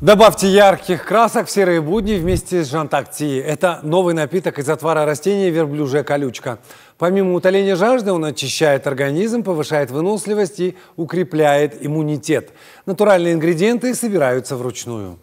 Добавьте ярких красок в серые будни вместе с жантакти. Это новый напиток из отвара растения верблюжья колючка. Помимо утоления жажды, он очищает организм, повышает выносливость и укрепляет иммунитет. Натуральные ингредиенты собираются вручную.